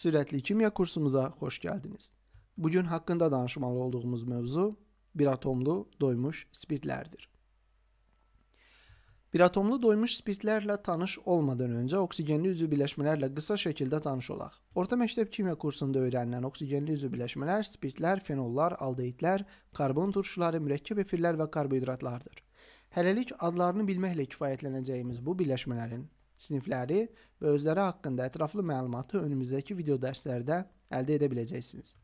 Sürətli kimya kursumuza xoş gəldiniz. Bu gün haqqında danışmalı olduğumuz mövzu bir atomlu doymuş spirtlərdir. Bir atomlu doymuş spirtlərlə tanış olmadan öncə oksigenli üzvü birləşmələrlə qısa şəkildə tanış olaq. Orta məktəb kimya kursunda öyrənilən oksigenli üzvü birləşmələr spirtlər, fenollar, aldeidlər, karbon turşuları, mürəkkəb efirlər və karbohidratlardır. Hələlik adlarını bilməklə kifayətlənəcəyimiz bu birləşmələrin sinifləri və özləri haqqında ətraflı məlumatı önümüzdəki video dərslərdə əldə edə biləcəksiniz.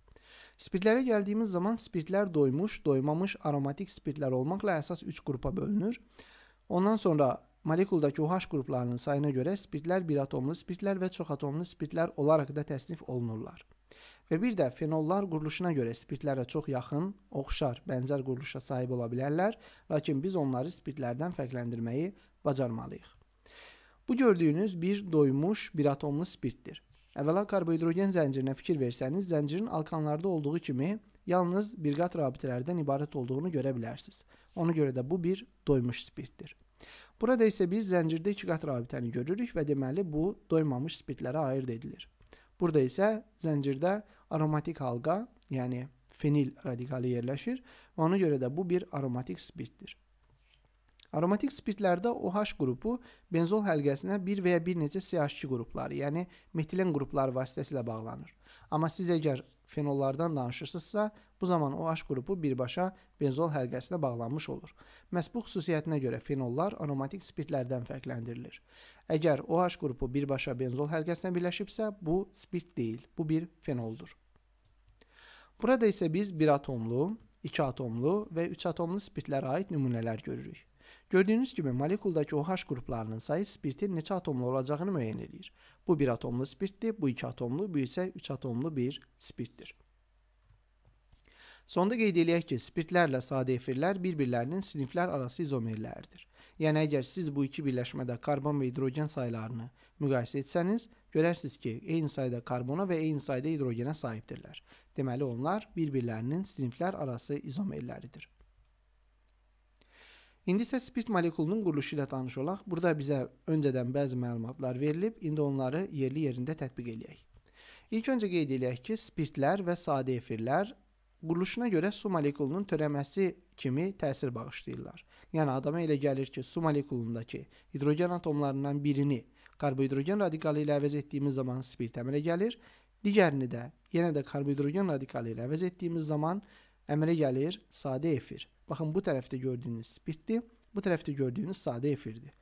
Spirtlərə gəldiyimiz zaman spirtlər doymuş, doymamış aromatik spirtlər olmaqla əsas 3 qrupa bölünür. Ondan sonra molekuldakı OH qruplarının sayına görə spirtlər bir atomlu spirtlər və çox atomlu spirtlər olaraq da təsnif olunurlar. Və bir də fenollar quruluşuna görə spirtlərə çox yaxın, oxşar, bənzər quruluşa sahib ola bilərlər, lakin biz onları spirtlərdən fərqləndirməyi bacarmalıyıq. Bu gördüyünüz bir doymuş bir atomlu spirtdir. Əvvəla karbohidrogen zəncirinə fikir versəniz, zəncirin alkanlarda olduğu kimi yalnız birqat rabitələrdən ibarət olduğunu görə bilərsiniz. Ona görə də bu bir doymuş spirtdir. Burada isə biz zəncirdə iki qat rabitəni görürük və deməli bu doymamış spirtlərə ayırd edilir. Burada isə zəncirdə aromatik halqa, yəni fenil radikalı yerləşir və ona görə də bu bir aromatik spirtdir. Aromatik spirtlərdə OH qrupu benzol həlqəsinə bir və ya bir neçə CH2 qrupları, yəni metilen qrupları vasitəsilə bağlanır. Amma siz əgər fenollardan danışırsınızsa, bu zaman OH qrupu birbaşa benzol həlqəsinə bağlanmış olur. Məhz bu xüsusiyyətinə görə fenollar aromatik spirtlərdən fərqləndirilir. Əgər OH qrupu birbaşa benzol həlqəsinə birləşibsə, bu spirt deyil, bu bir fenoldur. Burada isə biz bir atomlu, 2 atomlu və 3 atomlu spirtlərə aid nümunələr görürük. Gördüyünüz kimi molekuldakı OH qruplarının sayı spirtin neçə atomlu olacağını müəyyən edir. Bu bir atomlu spirtdir, bu iki atomlu, bu isə üç atomlu bir spirtdir. Sonda qeyd eləyək ki, spirtlərlə sadə efirlər bir-birlərinin siniflər arası izomerləridir. Yəni əgər siz bu iki birləşmədə karbon və hidrogen saylarını müqayisə etsəniz, görərsiniz ki, eyni sayda karbona və eyni sayda hidrogenə sahibdirlər. Deməli onlar bir-birlərinin siniflər arası izomerləridir. İndi isə spirt molekulunun quruluşu ilə tanış olaq. Burada bizə öncədən bəzi məlumatlar verilib, indi onları yerli yerində tətbiq eləyək. İlk öncə qeyd eləyək ki, spirtlər və sadə efirlər quruluşuna görə su molekulunun törəməsi kimi təsir bağışlayırlar. Yəni adama elə gəlir ki, su molekulundakı hidrogen atomlarından birini karbohidrogen radikalı ilə əvəz etdiyimiz zaman spirt əmələ gəlir, digərini də yenə də karbohidrogen radikalı ilə əvəz etdiyimiz zaman spirt əmrə gəlir sadə efir. Baxın bu tərəfdə gördüyünüz spirtdir, bu tərəfdə gördüyünüz sadə efirdir.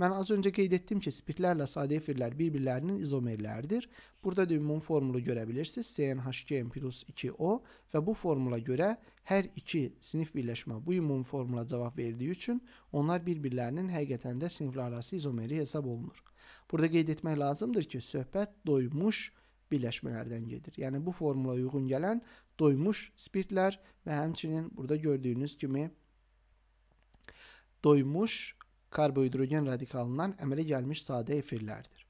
Mən az öncə qeyd etdim ki, spirtlərlə sadə efirlər bir-birlərinin izomerləridir. Burada da ümumi formulu görə bilirsiniz. CnH2n plus 2O və bu formula görə hər iki sinif birləşmə bu ümumi formula cavab verdiyi üçün onlar bir-birlərinin həqiqətən də siniflər arası izomeri hesab olunur. Burada qeyd etmək lazımdır ki, söhbət doymuş birləşmələrdən gedir. Yəni bu formula uyğun gələn doymuş spirtlər və həmçinin burada gördüyünüz kimi doymuş karbohidrogen radikalından əmələ gəlmiş sadə efirlərdir.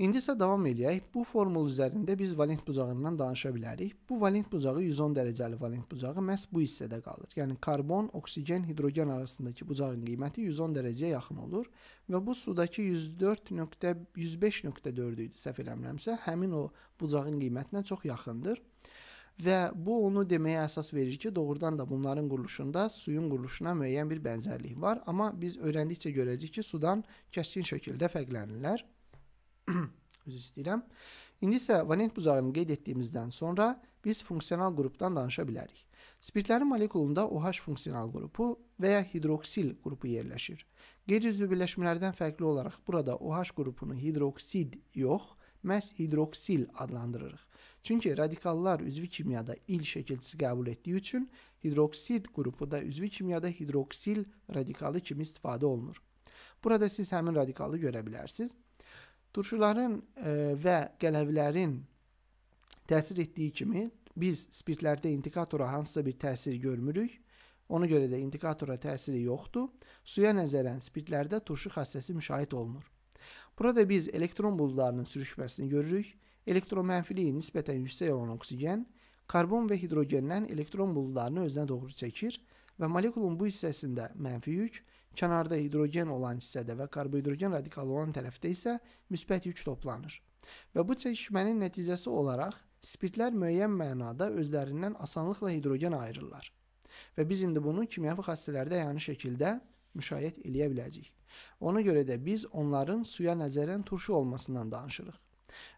İndi isə davam eləyək. Bu formul üzərində biz valent bucağından danışa bilərik. Bu valent bucağı 110 dərəcəli valent bucağı məhz bu hissədə qalır. Yəni karbon, oksigen, hidrogen arasındakı bucağın qiyməti 110 dərəcəyə yaxın olur və bu sudakı 104.105.4 idi səhv eləmirəmsə, həmin o bucağın qiymətinə çox yaxındır. Və bu onu deməyə əsas verir ki, doğrudan da bunların quruluşunda suyun quruluşuna müəyyən bir bənzərlik var, amma biz öyrəndikcə görəcəyik ki, sudan kəskin şəkildə fərqlənirlər. Üzr istəyirəm. İndi isə valent buzağını qeyd etdiyimizdən sonra biz funksional qrupdan danışa bilərik. Spirtlərin molekulunda OH funksional qrupu və ya hidroksil qrupu yerləşir. Qeyri-üzvü birləşmələrdən fərqli olaraq burada OH qrupunu hidroksid yox, məhz hidroksil adlandırırıq. Çünki radikallar üzvi kimyada il şəkilçisi qəbul etdiyi üçün hidroksid qrupu da üzvi kimyada hidroksil radikalı kimi istifadə olunur. Burada siz həmin radikalı görə bilərsiniz. Turşuların e, və qələvlərin təsir etdiyi kimi biz spirtlərdə indikatora hansısa bir təsir görmürük. Ona görə də indikatora təsiri yoxdur. Suya nəzərən spirtlərdə turşu xassəsi müşahidə olunur. Burada biz elektron buludlarının sürüşməsini görürük elektromənfiliyi nisbətən yüksək olan oksigen karbon və hidrogendən elektron buludlarını özünə doğru çəkir və molekulun bu hissəsində mənfi yük, kənarda hidrogen olan hissədə və karbohidrogen radikalı olan tərəfdə isə müsbət yük toplanır. Və bu çəkişmənin nəticəsi olaraq spirtlər müəyyən mənada özlərindən asanlıqla hidrogen ayırırlar. Və biz indi bunu kimyəvi xassələrdə yəni şəkildə müşayiət eləyə biləcəyik. Ona görə də biz onların suya nəzərən turşu olmasından danışırıq.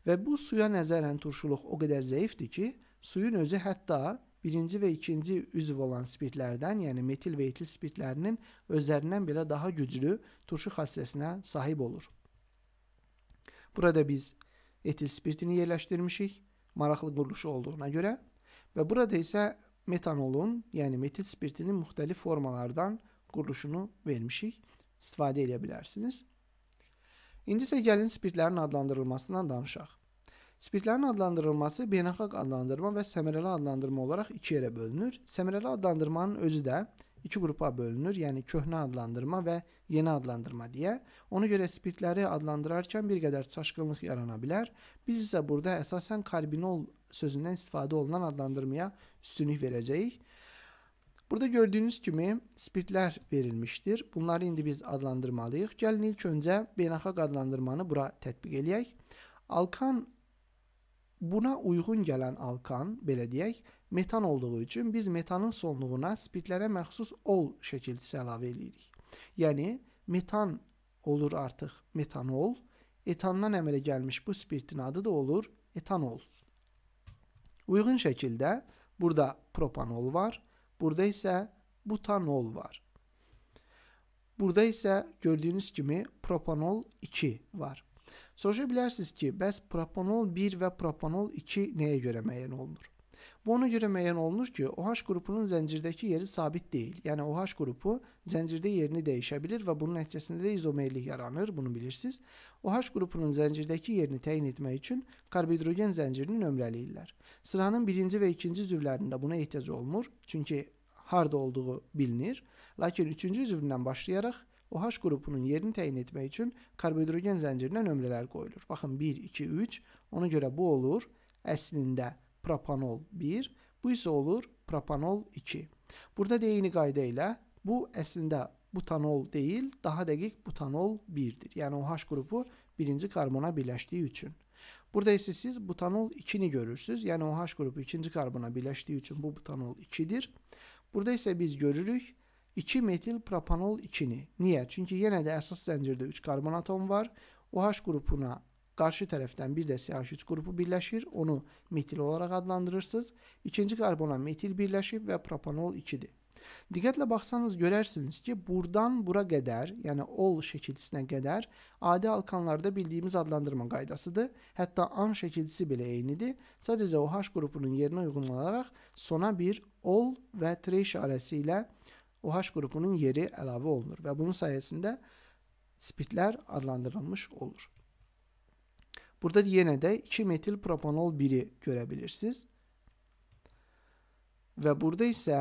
Və bu suya nəzərən turşuluq o qədər zəifdir ki, suyun özü hətta birinci və ikinci üzv olan spirtlərdən, yəni metil və etil spirtlərinin özlərindən belə daha güclü turşu xassəsinə sahib olur. Burada biz etil spirtini yerləşdirmişik, maraqlı quruluşu olduğuna görə və burada isə metanolun, yəni metil spirtinin müxtəlif formalardan quruluşunu vermişik. İstifadə edə bilərsiniz. İndi isə gəlin spirtlərin adlandırılmasından danışaq. Spirtlərin adlandırılması beynəlxalq adlandırma və səmərəli adlandırma olaraq iki yerə bölünür. Səmərəli adlandırmanın özü də iki qrupa bölünür, yəni köhnə adlandırma və yeni adlandırma deyə. Ona görə spirtləri adlandırarkən bir qədər çaşqınlıq yarana bilər. Biz isə burada əsasən karbinol sözündən istifadə olunan adlandırmaya üstünlük verəcəyik. Burada gördüyünüz kimi spirtlər verilmişdir. Bunları indi biz adlandırmalıyıq. Gəlin ilk öncə beynəlxalq adlandırmanı bura tətbiq eləyək. Alkan buna uyğun gələn alkan, belə deyək, metan olduğu üçün biz metanın sonluğuna spirtlərə məxsus ol şəkilçisi əlavə eləyirik. Yəni metan olur artıq metanol. Etandan əmələ gəlmiş bu spirtin adı da olur etanol. Uyğun şəkildə burada propanol var Burada isə butanol var. Burada isə gördüyünüz kimi propanol 2 var. Soruşa bilərsiniz ki, bəs propanol 1 və propanol 2 nəyə görə müəyyən olunur? Bu ona görə müəyyən olunur ki, OH qrupunun zəncirdəki yeri sabit deyil. Yəni OH qrupu zəncirdə yerini dəyişə bilər və bunun nəticəsində də izomerlik yaranır, bunu bilirsiniz. OH qrupunun zəncirdəki yerini təyin etmək üçün karbidrogen zəncirini nömrələyirlər. Sıranın 1-ci və 2-ci üzvlərində buna ehtiyac olmur, çünki harda olduğu bilinir. Lakin 3-cü üzvündən başlayaraq OH qrupunun yerini təyin etmək üçün karbidrogen zəncirinə nömrələr qoyulur. Baxın 1, 2, 3. Ona görə bu olur əslində propanol 1, bu isə olur propanol 2. Burada də eyni qayda ilə bu əslində butanol deyil, daha dəqiq butanol 1-dir. Yəni OH qrupu birinci karbona birləşdiyi üçün. Burada isə siz butanol 2-ni görürsüz. Yəni OH qrupu ikinci karbona birləşdiyi üçün bu butanol 2-dir. Burada isə biz görürük 2 metil propanol 2-ni. Niyə? Çünki yenə də əsas zəncirdə 3 karbon atom var. o OH qrupuna Qarşı tərəfdən bir də CH3 qrupu birləşir, onu metil olaraq adlandırırsınız. İkinci karbona metil birləşib və propanol 2-dir. Diqqətlə baxsanız görərsiniz ki, burdan bura qədər, yəni ol şəkilçisinə qədər adi alkanlarda bildiyimiz adlandırma qaydasıdır. Hətta an şəkilçisi belə eynidir. Sadəcə OH qrupunun yerinə uyğun olaraq sona bir ol və tre işarəsi ilə OH qrupunun yeri əlavə olunur və bunun sayəsində spitlər adlandırılmış olur. Burada yenə də 2 metil propanol 1-i görə bilirsiniz. Və burada isə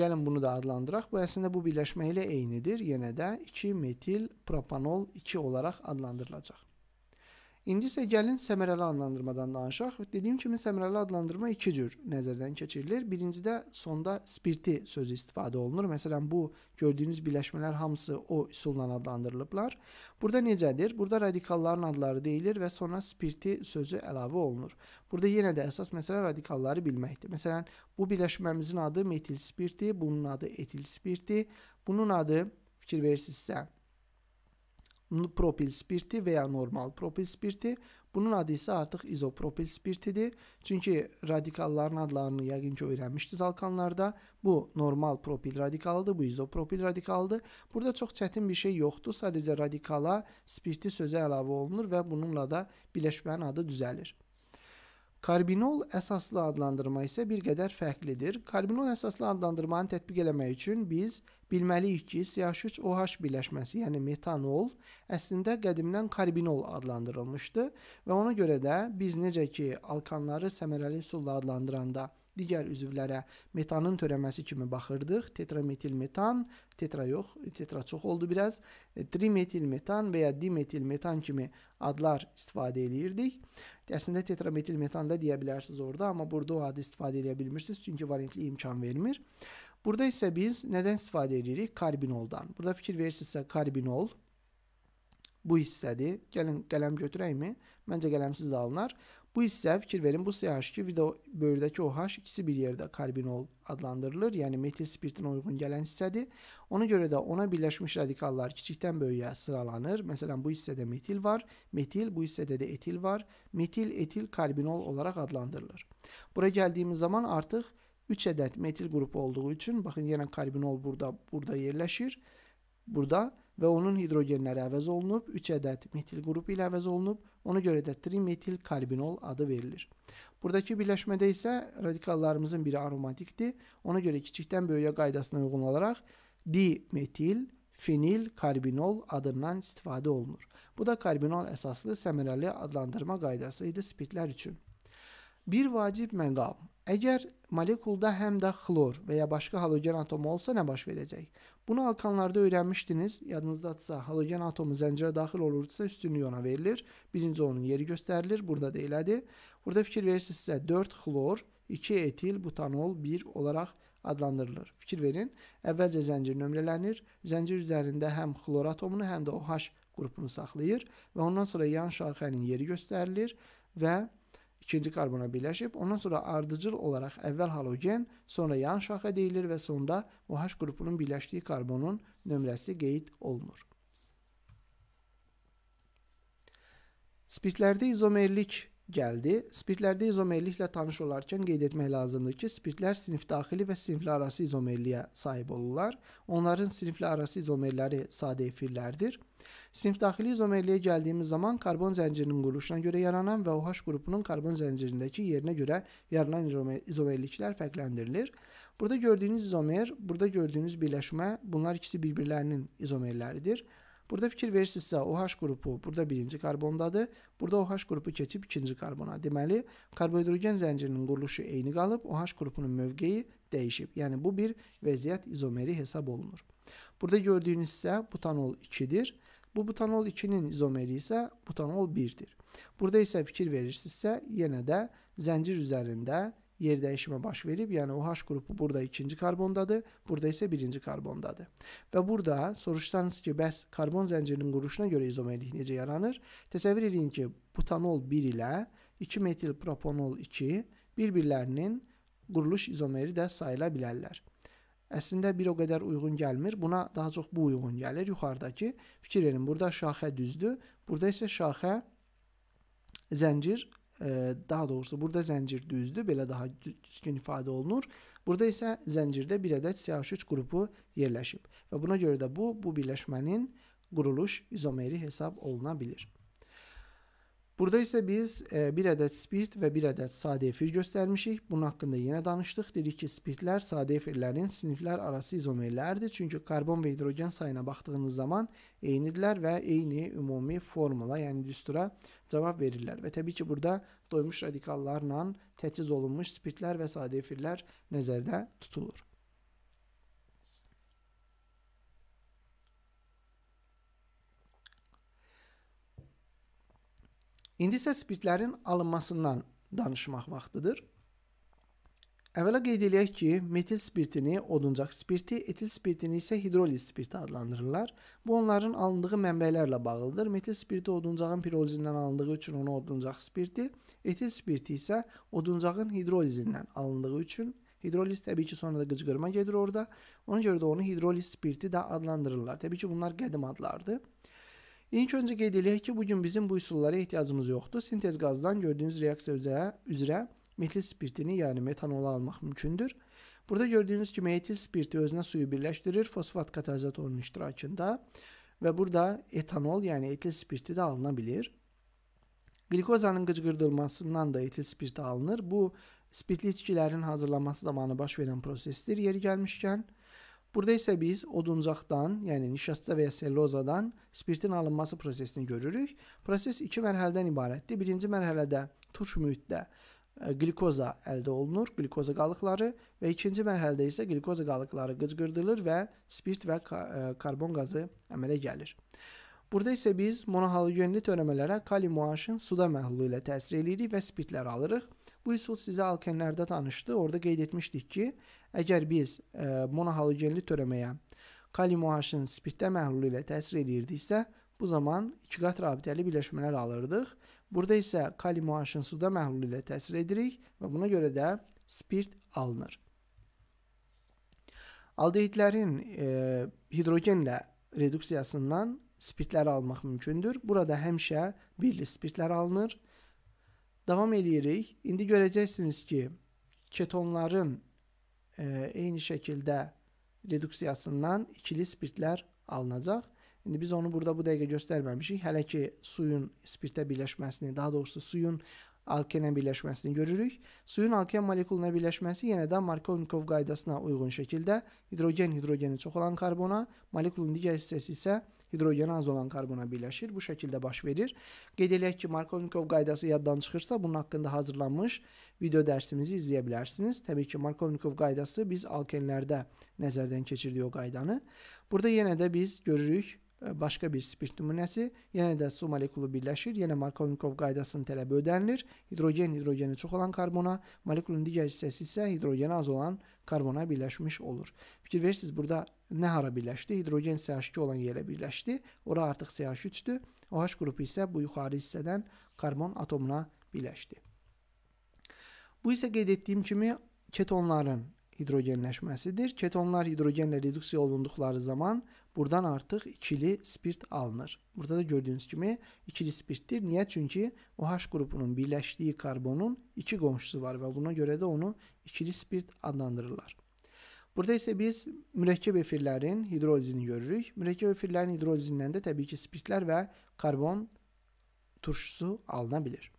gəlin bunu da adlandıraq. Bu əslində bu birləşmə ilə eynidir. Yenə də 2 metil propanol 2 olaraq adlandırılacaq. İndi isə gəlin səmərəli adlandırmadan danışaq. Dediyim kimi səmərəli adlandırma iki cür nəzərdən keçirilir. Birincidə sonda spirti sözü istifadə olunur. Məsələn, bu gördüyünüz birləşmələr hamısı o üsulla adlandırılıblar. Burada necədir? Burada radikalların adları deyilir və sonra spirti sözü əlavə olunur. Burada yenə də əsas məsələ radikalları bilməkdir. Məsələn, bu birləşməmizin adı metil spirti, bunun adı etil spirti, bunun adı fikir verirsinizsə propil spirti və ya normal propil spirti. Bunun adı isə artıq izopropil spirtidir. Çünki radikalların adlarını yəqin ki öyrənmişdiniz alkanlarda. Bu normal propil radikalıdır, bu izopropil radikalıdır. Burada çox çətin bir şey yoxdur. Sadəcə radikala spirti sözü əlavə olunur və bununla da birləşmənin adı düzəlir. Karbinol əsaslı adlandırma isə bir qədər fərqlidir. Karbinol əsaslı adlandırmanı tətbiq eləmək üçün biz bilməliyik ki, CH3OH birləşməsi, yəni metanol əslində qədimdən karbinol adlandırılmışdı və ona görə də biz necə ki, alkanları səmərəli üsulla adlandıranda digər üzvlərə metanın törəməsi kimi baxırdıq. Tetrametil metan, tetra yox, tetra çox oldu biraz. E, Trimetil metan və ya dimetil metan kimi adlar istifadə eləyirdik. Əslində tetrametil metan da deyə bilərsiniz orada, amma burada o adı istifadə edə bilmirsiniz, çünki valentlik imkan vermir. Burada isə biz nədən istifadə edirik? Karbinoldan. Burada fikir verirsinizsə karbinol bu hissədir. Gəlin qələm götürəyimi? Məncə qələmsiz də alınar. Bu hissəyə fikir verin. Bu CH2 bir də o böyürdəki OH ikisi bir yerdə karbinol adlandırılır. Yəni metil spirtinə uyğun gələn hissədir. Ona görə də ona birləşmiş radikallar kiçikdən böyüyə sıralanır. Məsələn bu hissədə metil var, metil, bu hissədə də etil var. Metil, etil karbinol olaraq adlandırılır. Bura gəldiyimiz zaman artıq 3 ədəd metil qrupu olduğu üçün baxın yenə karbinol burada burada yerləşir. Burada və onun hidrogenləri əvəz olunub, 3 ədəd metil qrupu ilə əvəz olunub. Ona görə də trimetil karbinol adı verilir. Buradakı birləşmədə isə radikallarımızın biri aromatikdir. Ona görə kiçikdən böyüyə qaydasına uyğun olaraq dimetil fenil karbinol adından istifadə olunur. Bu da karbinol əsaslı səmərəli adlandırma qaydası idi spirtlər üçün. Bir vacib məqam. Əgər molekulda həm də xlor və ya başqa halogen atomu olsa nə baş verəcək? Bunu alkanlarda öyrənmişdiniz. Yadınızdadsa, halogen atomu zəncirə daxil olurdusa üstünlük ona verilir. Birinci onun yeri göstərilir. Burada da elədir. Burada fikir verirsinizsə 4 xlor, 2 etil, butanol 1 olaraq adlandırılır. Fikir verin. Əvvəlcə zəncir nömrələnir. Zəncir üzərində həm xlor atomunu, həm də OH qrupunu saxlayır və ondan sonra yan şaxənin yeri göstərilir və ikinci karbona birləşib, ondan sonra ardıcıl olaraq əvvəl halogen, sonra yan şaxə deyilir və sonda OH qrupunun birləşdiyi karbonun nömrəsi qeyd olunur. Spirtlərdə izomerlik gəldi. Spirtlərdə izomerliklə tanış olarkən qeyd etmək lazımdır ki, spirtlər sinif daxili və siniflər arası izomerliyə sahib olurlar. Onların siniflər arası izomerləri sadə efirlərdir. Sinif daxili izomerliyə gəldiyimiz zaman karbon zəncirinin quruluşuna görə yaranan və OH qrupunun karbon zəncirindəki yerinə görə yaranan izomerliklər fərqləndirilir. Burada gördüyünüz izomer, burada gördüyünüz birləşmə, bunlar ikisi bir-birlərinin izomerləridir. Burada fikir verirsinizsə, OH qrupu burada birinci karbondadır. Burada OH qrupu keçib ikinci karbona. Deməli, karbohidrogen zəncirinin quruluşu eyni qalıb, OH qrupunun mövqeyi dəyişib. Yəni, bu bir vəziyyət izomeri hesab olunur. Burada gördüyünüz isə butanol 2-dir. Bu butanol 2-nin izomeri isə butanol 1-dir. Burada isə fikir verirsinizsə, yenə də zəncir üzərində yer dəyişimi baş verib. Yəni o H qrupu burada ikinci karbondadır, burada isə birinci karbondadır. Və burada soruşsanız ki, bəs karbon zəncirinin quruluşuna görə izomerlik necə yaranır? Təsəvvür edin ki, butanol 1 ilə 2 metil propanol 2 bir-birlərinin quruluş izomeri də sayıla bilərlər. Əslində bir o qədər uyğun gəlmir. Buna daha çox bu uyğun gəlir. Yuxarıdakı fikir verin. Burada şaxə düzdür. Burada isə şaxə zəncir daha doğrusu burada zəncir düzdür, belə daha düzgün ifadə olunur. Burada isə zəncirdə bir ədəd CH3 qrupu yerləşib və buna görə də bu bu birləşmənin quruluş izomeri hesab oluna bilər. Burada isə biz e, bir ədəd spirt və bir ədəd sadə efir göstərmişik. Bunun haqqında yenə danışdıq. Dedik ki, spirtlər sadə efirlərin siniflər arası izomerləridir. Çünki karbon və hidrogen sayına baxdığınız zaman eynidirlər və eyni ümumi formula, yəni düstura cavab verirlər. Və təbii ki, burada doymuş radikallarla təchiz olunmuş spirtlər və sadə efirlər nəzərdə tutulur. İndi isə spirtlərin alınmasından danışmaq vaxtıdır. Əvvəla qeyd eləyək ki, metil spirtini oduncaq spirti, etil spirtini isə hidroliz spirti adlandırırlar. Bu onların alındığı mənbələrlə bağlıdır. Metil spirti oduncağın pirolizindən alındığı üçün ona oduncaq spirti, etil spirti isə oduncağın hidrolizindən alındığı üçün Hidroliz təbii ki, sonra da qıcqırma gedir orada. Ona görə də onu hidroliz spirti də adlandırırlar. Təbii ki, bunlar qədim adlardır. İlk öncə qeyd eləyək ki, bu gün bizim bu üsullara ehtiyacımız yoxdur. Sintez qazdan gördüyünüz reaksiya üzrə, üzrə metil spirtini, yəni metanolu almaq mümkündür. Burada gördüyünüz kimi etil spirti özünə suyu birləşdirir fosfat katalizatorunun iştirakında və burada etanol, yəni etil spirti də alına bilir. Glikozanın qıcqırdılmasından da etil spirti alınır. Bu spirtli içkilərin hazırlanması zamanı baş verən prosesdir yeri gəlmişkən. Burada isə biz oduncaqdan, yəni nişasta və ya sellozadan spirtin alınması prosesini görürük. Proses 2 mərhələdən ibarətdir. Birinci mərhələdə turş mühitdə qlikoza e, əldə olunur, qlikoza qalıqları və ikinci mərhələdə isə qlikoza qalıqları qıcqırdılır və spirt və e, karbon qazı əmələ gəlir. Burada isə biz monohalogенli törəmələrə kalium OH-ın suda məhlulu ilə təsir eləyirik və spirtlər alırıq. Bu üsul sizə alkenlərdə danışdı. Orada qeyd etmişdik ki, əgər biz e, monohalogенli törəməyə kalium OH-ın spirtdə məhlulu ilə təsir eləyirdiksə, bu zaman iki qat rabitəli birləşmələr alırdıq. Burada isə kalium OH-ın suda məhlulu ilə təsir edirik və buna görə də spirt alınır. Aldehidlərin e, hidrogenlə reduksiyasından spirtlər almaq mümkündür. Burada həmişə birli spirtlər alınır. Davam eləyirik. İndi görəcəksiniz ki, ketonların e, eyni şəkildə reduksiyasından ikili spirtlər alınacaq. İndi biz onu burada bu dəqiqə göstərməmişik. Hələ ki suyun spirtə birləşməsini, daha doğrusu suyun alkenə birləşməsini görürük. Suyun alken molekuluna birləşməsi yenə də Markovnikov qaydasına uyğun şəkildə hidrogen hidrogeni çox olan karbona, molekulun digər hissəsi isə hidrogeni az olan karbona birləşir. Bu şəkildə baş verir. Qeyd eləyək ki, Markovnikov qaydası yaddan çıxırsa, bunun haqqında hazırlanmış video dərsimizi izləyə bilərsiniz. Təbii ki, Markovnikov qaydası biz alkenlərdə nəzərdən keçirdiyi o qaydanı. Burada yenə də biz görürük başqa bir spirt nümunəsi, yenə də su molekulu birləşir, yenə Markovnikov qaydasının tələbi ödənilir. Hidrogen hidrogeni çox olan karbona, molekulun digər hissəsi isə hidrogeni az olan karbona birləşmiş olur. Fikir verirsiniz, burada nə hara birləşdi? Hidrogen CH2 olan yerə birləşdi. Ora artıq CH3-dür. OH qrupu isə bu yuxarı hissədən karbon atomuna birləşdi. Bu isə qeyd etdiyim kimi ketonların hidrogenləşməsidir. Ketonlar hidrogenlə reduksiya olunduqları zaman buradan artıq ikili spirt alınır. Burada da gördüyünüz kimi ikili spirtdir. Niyə? Çünki OH qrupunun birləşdiyi karbonun iki qonşusu var və buna görə də onu ikili spirt adlandırırlar. Burada isə biz mürəkkəb efirlərin hidrolizini görürük. Mürəkkəb efirlərin hidrolizindən də təbii ki, spirtlər və karbon turşusu alına bilir.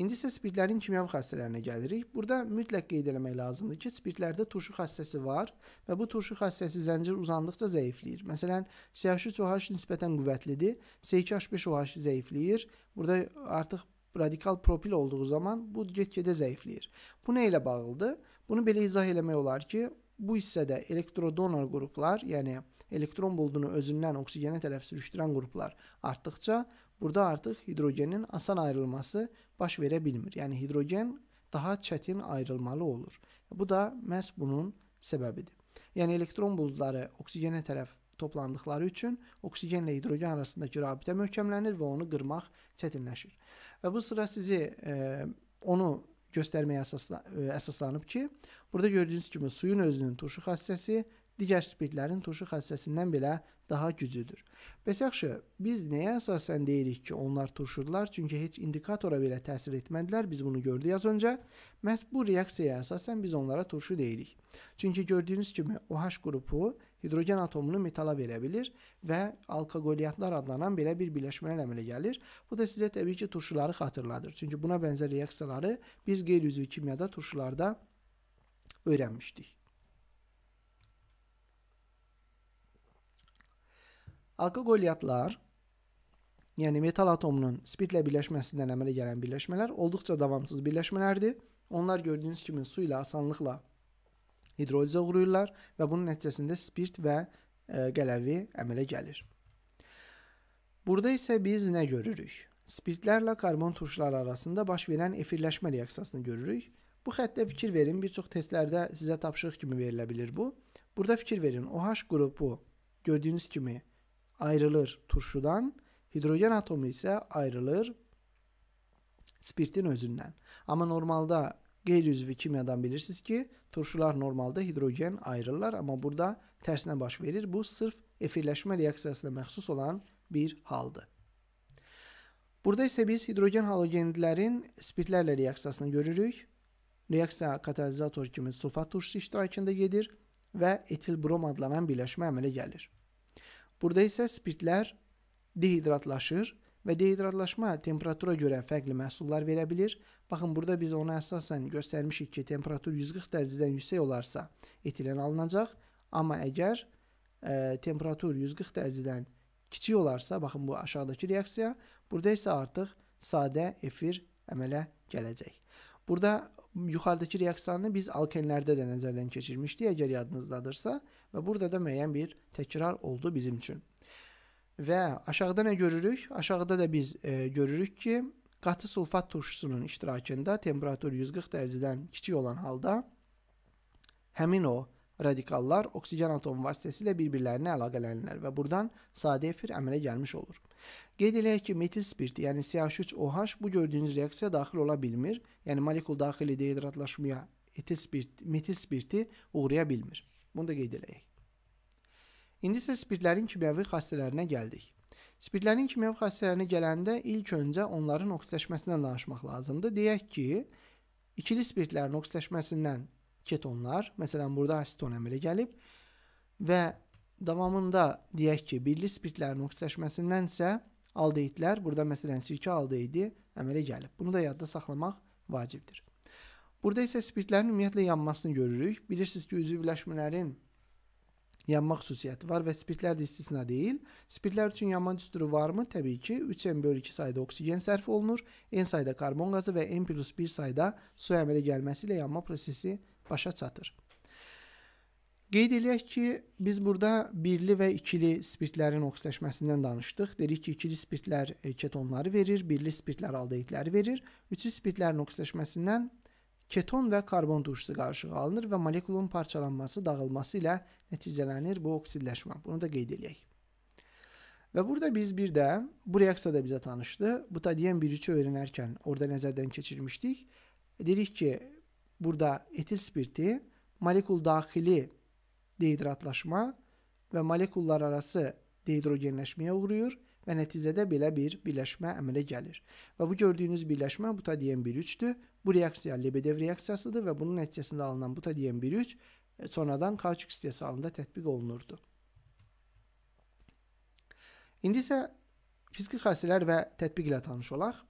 İndi isə spirtlərin kimyəvi xassələrinə gəlirik. Burada mütləq qeyd eləmək lazımdır ki, spirtlərdə turşu xassəsi var və bu turşu xassəsi zəncir uzandıkca zəifləyir. Məsələn, CH3OH nisbətən qüvvətlidir, C2H5OH zəifləyir. Burada artıq radikal propil olduğu zaman bu get-gedə zəifləyir. Bu nə ilə bağlıdır? Bunu belə izah eləmək olar ki, Bu hissədə elektrodonor qruplar, yəni elektron buludunu özündən oksigenə tərəf sürüşdürən qruplar artdıkca burada artıq hidrogenin asan ayrılması baş verə bilmir. Yəni hidrogen daha çətin ayrılmalı olur. Bu da məhz bunun səbəbidir. Yəni elektron buludları oksigenə tərəf toplandıkları üçün oksigenlə hidrogen arasındakı rabitə möhkəmlənir və onu qırmaq çətinləşir. Və bu sıra sizi e, onu göstərməyə əsasla ə, e, əsaslanıb ki, burada gördüyünüz kimi suyun özünün turşu xassəsi digər spirtlərin turşu xassəsindən belə daha güclüdür. Bəs yaxşı, biz nəyə əsasən deyirik ki, onlar turşudular? Çünki heç indikatora belə təsir etmədilər. Biz bunu gördük az öncə. Məhz bu reaksiyaya əsasən biz onlara turşu deyirik. Çünki gördüyünüz kimi OH qrupu hidrogen atomunu metala verə bilir və alkoqoliyyatlar adlanan belə bir birləşmələr əmələ gəlir. Bu da sizə təbii ki, turşuları xatırladır. Çünki buna bənzər reaksiyaları biz qeyri-üzvi kimyada turşularda öyrənmişdik. Alkoqolyatlar, yəni metal atomunun spirtlə birləşməsindən əmələ gələn birləşmələr olduqca davamsız birləşmələrdir. Onlar gördüyünüz kimi su ilə asanlıqla hidrolizə uğrayırlar və bunun nəticəsində spirt və ə, e, qələvi əmələ gəlir. Burada isə biz nə görürük? Spirtlərlə karbon turşuları arasında baş verən efirləşmə reaksiyasını görürük. Bu xəttə fikir verin, bir çox testlərdə sizə tapşırıq kimi verilə bilər bu. Burada fikir verin, OH qrupu gördüyünüz kimi ayrılır turşudan. Hidrogen atomu ise ayrılır spirtin özündən. Amma normalda qeyri üzvü kimyadan bilirsiniz ki, turşular normalda hidrogen ayrılırlar, amma burada tərsinə baş verir. Bu sırf efirləşmə reaksiyasına məxsus olan bir haldır. Burada isə biz hidrogen halogenlərin spirtlərlə reaksiyasını görürük. Reaksiya katalizator kimi sulfat turşusu iştirakında gedir və etil brom adlanan birləşmə əmələ gəlir. Burada isə spirtlər dehidratlaşır və dehidratlaşma temperatura görə fərqli məhsullar verə bilir. Baxın, burada biz ona əsasən göstərmişik ki, temperatur 140 dərəcədən yüksək olarsa etilen alınacaq, amma əgər ə, e, temperatur 140 dərəcədən kiçik olarsa, baxın bu aşağıdakı reaksiya, burada isə artıq sadə efir əmələ gələcək. Burada yuxarıdakı reaksiyanı biz alkenlərdə də nəzərdən keçirmişdik, əgər yadınızdadırsa və burada da müəyyən bir təkrar oldu bizim üçün. Və aşağıda nə görürük? Aşağıda da biz e, görürük ki, qatı sulfat turşusunun iştirakında temperatur 140 dərəcədən kiçik olan halda həmin o radikallar oksigen atomu vasitəsilə bir-birlərinə əlaqələnirlər və buradan sadə efir əmələ gəlmiş olur. Qeyd eləyək ki, metil spirti, yəni CH3OH bu gördüyünüz reaksiyaya daxil ola bilmir, yəni molekul daxili dehidratlaşmaya etil spirti, metil spirti uğraya bilmir. Bunu da qeyd eləyək. İndi isə spirtlərin kimyəvi xassələrinə gəldik. Spirtlərin kimyəvi xassələrinə gələndə ilk öncə onların oksidləşməsindən danışmaq lazımdır. Deyək ki, ikili spirtlərin oksidləşməsindən ketonlar, məsələn burada aseton əmələ gəlib və davamında deyək ki, birli spirtlərin oksidləşməsindənsə aldeidlər, burada məsələn sirkə aldeidi əmələ gəlib. Bunu da yadda saxlamaq vacibdir. Burada isə spirtlərin ümumiyyətlə yanmasını görürük. Bilirsiniz ki, üzvü birləşmələrin yanma xüsusiyyəti var və spirtlər də istisna deyil. Spirtlər üçün yanma düsturu varmı? Təbii ki, 3N bölü 2 sayda oksigen sərf olunur, N sayda karbon qazı və N plus 1 sayda su əmələ gəlməsi ilə yanma prosesi başa çatır. Qeyd eləyək ki, biz burada birli və ikili spirtlərin oksidləşməsindən danışdıq. Dedik ki, ikili spirtlər e, ketonları verir, birli spirtlər aldehidləri verir. Üçlü spirtlərin oksidləşməsindən keton və karbon turşusu qarışığı alınır və molekulun parçalanması, dağılması ilə nəticələnir bu oksidləşmə. Bunu da qeyd eləyək. Və burada biz bir də bu reaksiya da bizə tanışdı. Butadien 1-3 öyrənərkən orada nəzərdən keçirmişdik. Dedik ki, burada etil spirti, molekul daxili dehidratlaşma və molekullar arası dehidrogenləşməyə uğrayır və nəticədə belə bir birləşmə əmələ gəlir. Və bu gördüyünüz birləşmə butadien 1,3-dür. Bu reaksiya Lebedev reaksiyasıdır və bunun nəticəsində alınan butadien 1,3 e, sonradan kauçuk istehsalında tətbiq olunurdu. İndi isə fiziki xassələr və tətbiq ilə tanış olaq.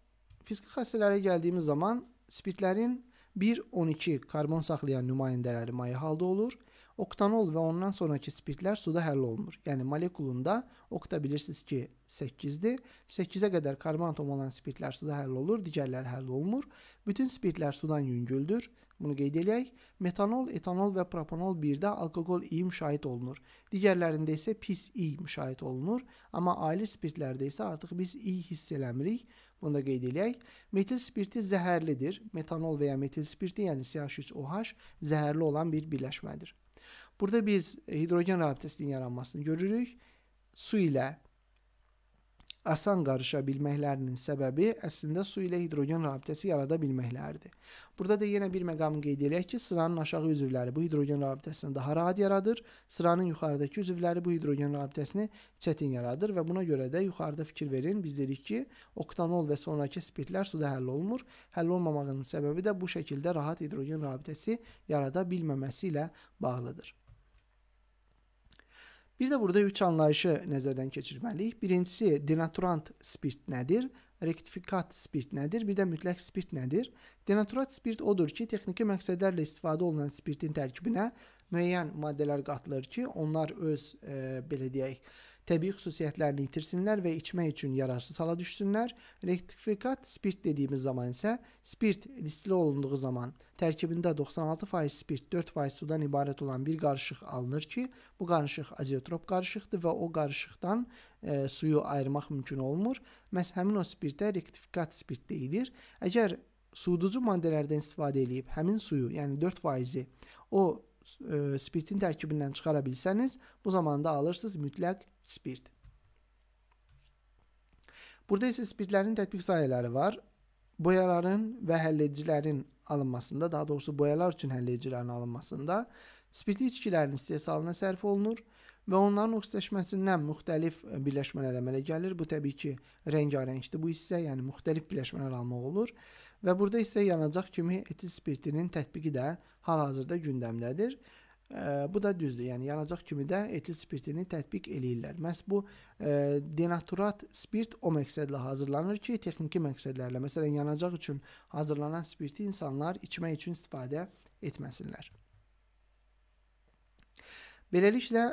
Fiziki xassələrə gəldiyimiz zaman spirtlərin 1-12 karbon saxlayan nümayəndələri maye halda olur. Oktanol və ondan sonrakı spirtlər suda həll olunur. Yəni molekulunda okta bilirsiniz ki, 8-dir. 8-ə qədər karbon atom olan spirtlər suda həll olur, digərləri həll olunmur. Bütün spirtlər sudan yüngüldür. Bunu qeyd eləyək. Metanol, etanol və propanol 1-də alkoqol İ müşahidə olunur. Digərlərində isə pis İ müşahidə olunur, amma ali spirtlərdə isə artıq biz İ hiss eləmirik. Bunu da qeyd eləyək. Metil spirti zəhərlidir. Metanol və ya metil spirti, yəni CH3OH zəhərli olan bir birləşmədir. Burada biz hidrogen rabitəsinin yaranmasını görürük. Su ilə asan qarışa bilməklərinin səbəbi əslində su ilə hidrogen rabitəsi yarada bilməkləridir. Burada da yenə bir məqamı qeyd edək ki, sıranın aşağı üzvləri bu hidrogen rabitəsini daha rahat yaradır, sıranın yuxarıdakı üzvləri bu hidrogen rabitəsini çətin yaradır və buna görə də yuxarıda fikir verin, biz dedik ki, oktanol və sonrakı spirtlər suda həll olunur. Həll olmamağının səbəbi də bu şəkildə rahat hidrogen rabitəsi yarada bilməməsi ilə bağlıdır. Bir də burada üç anlayışı nəzərdən keçirməliyik. Birincisi, denaturant spirt nədir? Rektifikat spirt nədir? Bir də mütləq spirt nədir? Denaturant spirt odur ki, texniki məqsədlərlə istifadə olunan spirtin tərkibinə müəyyən maddələr qatılır ki, onlar öz, e, belə deyək, təbii xüsusiyyətlərini itirsinlər və içmək üçün yararsız hala düşsünlər. Rektifikat spirt dediyimiz zaman isə spirt distil olunduğu zaman tərkibində 96% spirt, 4% sudan ibarət olan bir qarışıq alınır ki, bu qarışıq azeotrop qarışıqdır və o qarışıqdan e, suyu ayırmaq mümkün olmur. Məhz həmin o spirtə rektifikat spirt deyilir. Əgər suuducu maddələrdən istifadə edib həmin suyu, yəni 4%-i o e, spirtin tərkibindən çıxara bilsəniz, bu zamanda alırsınız mütləq spirt. Burada isə spirtlərin tətbiq sayələri var. Boyaların və həlləyicilərin alınmasında, daha doğrusu boyalar üçün həlləyicilərin alınmasında spirtli içkilərin istehsalına sərf olunur və onların oksidləşməsindən müxtəlif e, birləşmələr əmələ gəlir. Bu təbii ki, rəngarəngdir bu hissə, yəni müxtəlif birləşmələr almaq olur və burada isə yanacaq kimi etil spirtinin tətbiqi də hal-hazırda gündəmdədir. Bu da düzdür. Yəni yanacaq kimi də etil spiritini tətbiq eləyirlər. Məs bu e, denaturat spirit o məqsədlə hazırlanır ki, texniki məqsədlərlə, məsələn, yanacaq üçün hazırlanan spiriti insanlar içmək üçün istifadə etməsinlər. Beləliklə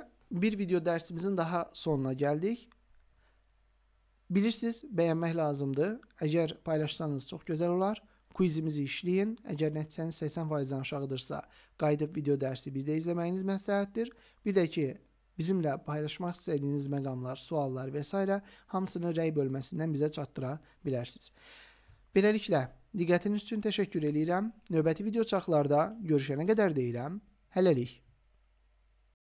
bir video dərsimizin daha sonuna gəldik. Bilirsiniz, bəyənmək lazımdır. Əgər paylaşsanız çox gözəl olar. Quizimizi işləyin. Əgər nəticəniz 80%-dən aşağıdırsa, qayıdıb video dərsi 1-də izləməyiniz məsləhətdir. Bir də ki, bizimlə paylaşmaq istədiyiniz məqamlar, suallar və s. hamısını rəy bölməsindən bizə çatdıra bilərsiniz. Beləliklə, diqqətiniz üçün təşəkkür edirəm. Növbəti video çaxlarda görüşənə qədər deyirəm. Hələlik.